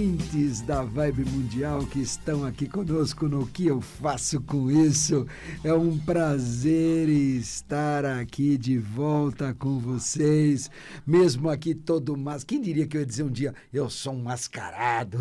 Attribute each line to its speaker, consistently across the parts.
Speaker 1: ouvintes da Vibe Mundial que estão aqui conosco no Que Eu Faço Com Isso. É um prazer estar aqui de volta com vocês, mesmo aqui todo mas Quem diria que eu ia dizer um dia, eu sou um mascarado?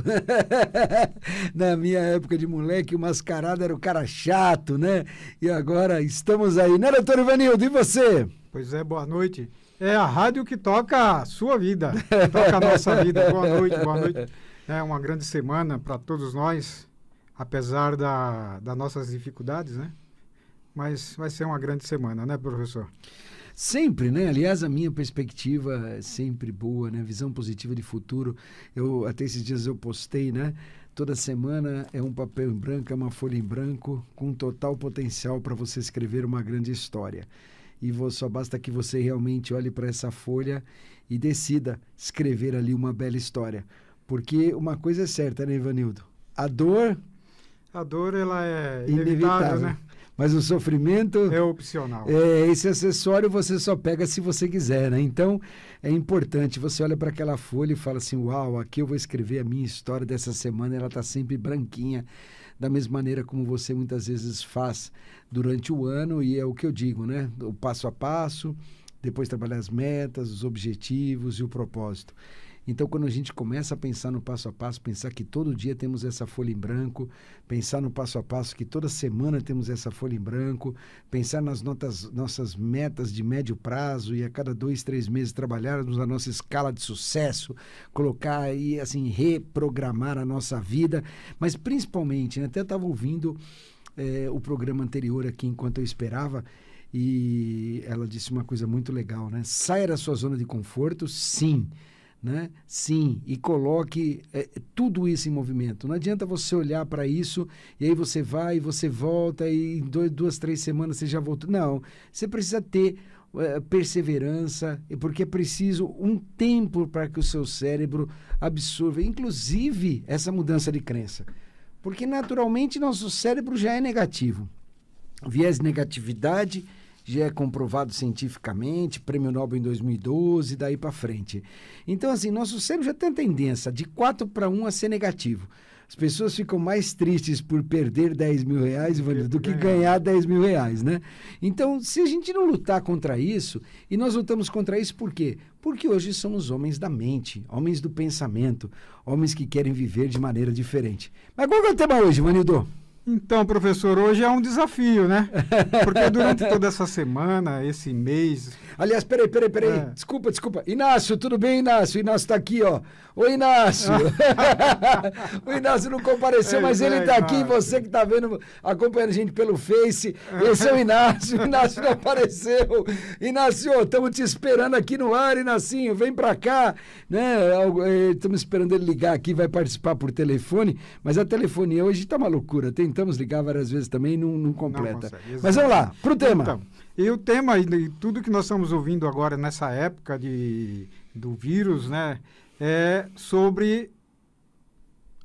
Speaker 1: Na minha época de moleque, o mascarado era o cara chato, né? E
Speaker 2: agora estamos aí, né, doutor Ivanildo? E você? Pois é, boa noite. É a rádio que toca a sua vida, toca a nossa vida. Boa noite, boa noite. É uma grande semana para todos nós, apesar da, das nossas dificuldades, né? Mas vai ser uma grande semana, né, professor? Sempre, né? Aliás, a minha perspectiva
Speaker 1: é sempre boa, né? Visão positiva de futuro. Eu até esses dias eu postei, né? Toda semana é um papel em branco, é uma folha em branco com total potencial para você escrever uma grande história. E vou, só basta que você realmente olhe para essa folha e decida escrever ali uma bela história porque uma coisa é certa, né, Ivanildo? A dor.
Speaker 2: A dor, ela é inevitável, inevitável. né?
Speaker 1: Mas o sofrimento. É opcional. É, esse acessório você só pega se você quiser, né? Então, é importante. Você olha para aquela folha e fala assim: uau, aqui eu vou escrever a minha história dessa semana, ela está sempre branquinha da mesma maneira como você muitas vezes faz durante o ano, e é o que eu digo, né? O passo a passo, depois trabalhar as metas, os objetivos e o propósito. Então, quando a gente começa a pensar no passo a passo, pensar que todo dia temos essa folha em branco, pensar no passo a passo que toda semana temos essa folha em branco, pensar nas notas, nossas metas de médio prazo e a cada dois, três meses trabalharmos a nossa escala de sucesso, colocar e assim reprogramar a nossa vida, mas principalmente, né, até estava ouvindo é, o programa anterior aqui enquanto eu esperava e ela disse uma coisa muito legal, né? Saia da sua zona de conforto, sim né? Sim, e coloque é, tudo isso em movimento. Não adianta você olhar para isso e aí você vai, você volta e em dois, duas, três semanas você já voltou. Não, você precisa ter é, perseverança, porque é preciso um tempo para que o seu cérebro absorva, inclusive essa mudança de crença. Porque naturalmente nosso cérebro já é negativo. Viés negatividade, já é comprovado cientificamente, prêmio Nobel em 2012, daí para frente. Então, assim, nosso cérebro já tem tendência de 4 para 1 a ser negativo. As pessoas ficam mais tristes por perder 10 mil reais, Ivanildo, do que é. ganhar 10 mil reais, né? Então, se a gente não lutar contra isso, e nós lutamos contra isso por quê? Porque hoje somos homens da mente, homens do pensamento, homens que querem viver de maneira
Speaker 2: diferente. Mas qual é o tema hoje, Ivanildo? Então, professor, hoje é um desafio, né? Porque durante toda essa semana, esse mês. Aliás, peraí, peraí, peraí. É. Desculpa, desculpa.
Speaker 1: Inácio, tudo bem, Inácio? Inácio está aqui, ó. oi Inácio! o Inácio não compareceu, é, mas é, ele está aqui. Você que está vendo, acompanhando a gente pelo Face. Esse é o Inácio. O Inácio não apareceu. Inácio, estamos te esperando aqui no ar, Inácio. Vem para cá. Né? Estamos eh, esperando ele ligar aqui, vai participar por telefone.
Speaker 2: Mas a telefonia hoje está uma loucura. Tem tentamos ligar várias vezes também e não, não completa. Não Mas vamos lá, para o tema. Então, e o tema, e tudo que nós estamos ouvindo agora nessa época de, do vírus, né, é sobre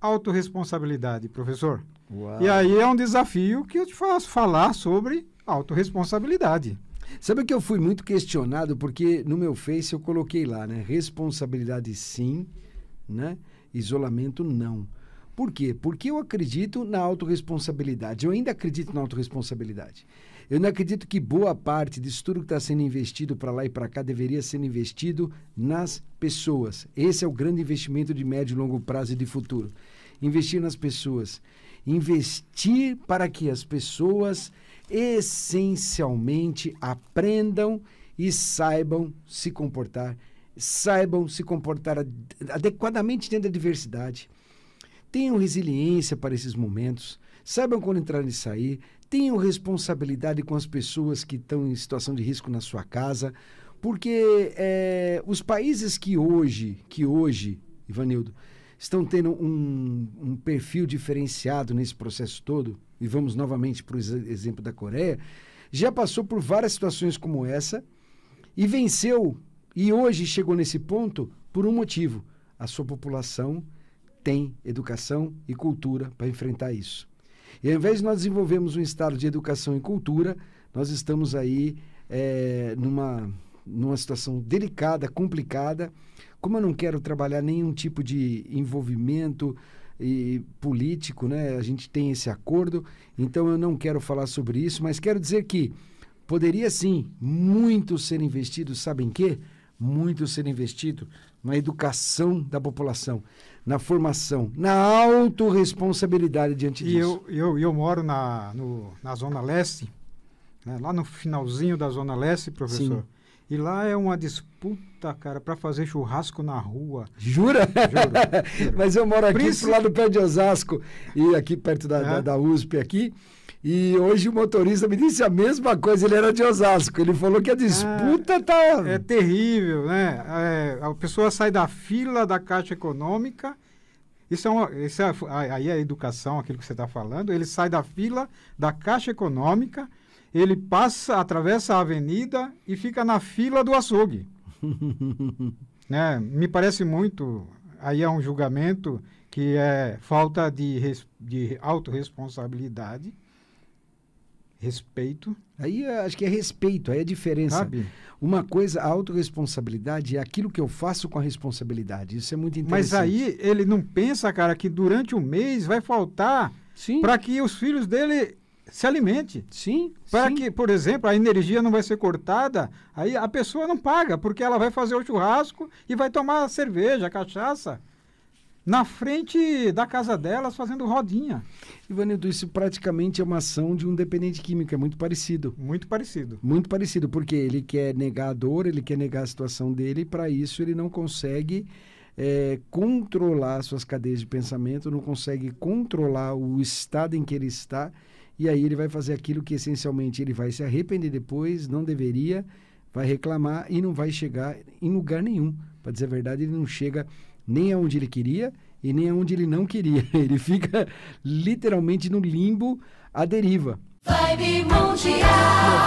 Speaker 2: autorresponsabilidade, professor. Uau. E aí é um desafio que eu te faço falar sobre autorresponsabilidade. Sabe que eu fui muito questionado porque no meu Face eu coloquei
Speaker 1: lá, né? Responsabilidade sim, né? Isolamento não. Por quê? Porque eu acredito na autorresponsabilidade. Eu ainda acredito na autorresponsabilidade. Eu não acredito que boa parte disso tudo que está sendo investido para lá e para cá deveria ser investido nas pessoas. Esse é o grande investimento de médio e longo prazo e de futuro. Investir nas pessoas. Investir para que as pessoas essencialmente aprendam e saibam se comportar, saibam se comportar adequadamente dentro da diversidade Tenham resiliência para esses momentos. Saibam quando entrar e sair. Tenham responsabilidade com as pessoas que estão em situação de risco na sua casa. Porque é, os países que hoje, que hoje, Ivanildo, estão tendo um, um perfil diferenciado nesse processo todo, e vamos novamente para o exemplo da Coreia, já passou por várias situações como essa e venceu, e hoje chegou nesse ponto por um motivo: a sua população tem educação e cultura para enfrentar isso. E ao invés de nós desenvolvermos um estado de educação e cultura, nós estamos aí é, numa, numa situação delicada, complicada. Como eu não quero trabalhar nenhum tipo de envolvimento e político, né? a gente tem esse acordo, então eu não quero falar sobre isso, mas quero dizer que poderia sim muito ser investido, sabem que? Muito ser investido na educação da população, na formação, na
Speaker 2: autorresponsabilidade diante e disso. E eu, eu, eu moro na, no, na Zona Leste, né, lá no finalzinho da Zona Leste, professor. Sim. E lá é uma disputa, cara, para fazer churrasco na rua. Jura? Juro, Mas eu moro aqui Príncipe... pro do pé de
Speaker 1: Osasco e aqui perto da, é. da, da USP aqui. E hoje o motorista me disse a
Speaker 2: mesma coisa, ele era de Osasco. Ele falou que a disputa é, tá. É terrível, né? É, a pessoa sai da fila da Caixa Econômica. Isso é, uma, isso é aí é a educação, aquilo que você está falando. Ele sai da fila da Caixa Econômica, ele passa, atravessa a avenida e fica na fila do açougue. né? Me parece muito. Aí é um julgamento que é falta de, de autorresponsabilidade Respeito. Aí é, acho que é respeito, aí é diferença. Sabe? Uma coisa, a autorresponsabilidade é
Speaker 1: aquilo que eu faço com a responsabilidade. Isso é muito interessante. Mas
Speaker 2: aí ele não pensa, cara, que durante o um mês vai faltar para que os filhos dele se alimente. Sim. Para que, por exemplo, a energia não vai ser cortada, aí a pessoa não paga, porque ela vai fazer o churrasco e vai tomar cerveja, cachaça na frente da casa delas fazendo rodinha. Ivanildo, isso praticamente é uma ação de um dependente químico, é muito parecido.
Speaker 1: Muito parecido. Muito parecido, porque ele quer negar a dor, ele quer negar a situação dele, e para isso ele não consegue é, controlar suas cadeias de pensamento, não consegue controlar o estado em que ele está, e aí ele vai fazer aquilo que essencialmente ele vai se arrepender depois, não deveria, vai reclamar e não vai chegar em lugar nenhum. Para dizer a verdade, ele não chega nem aonde ele queria e nem aonde ele não queria. Ele fica literalmente no limbo à deriva. Vibe mundial.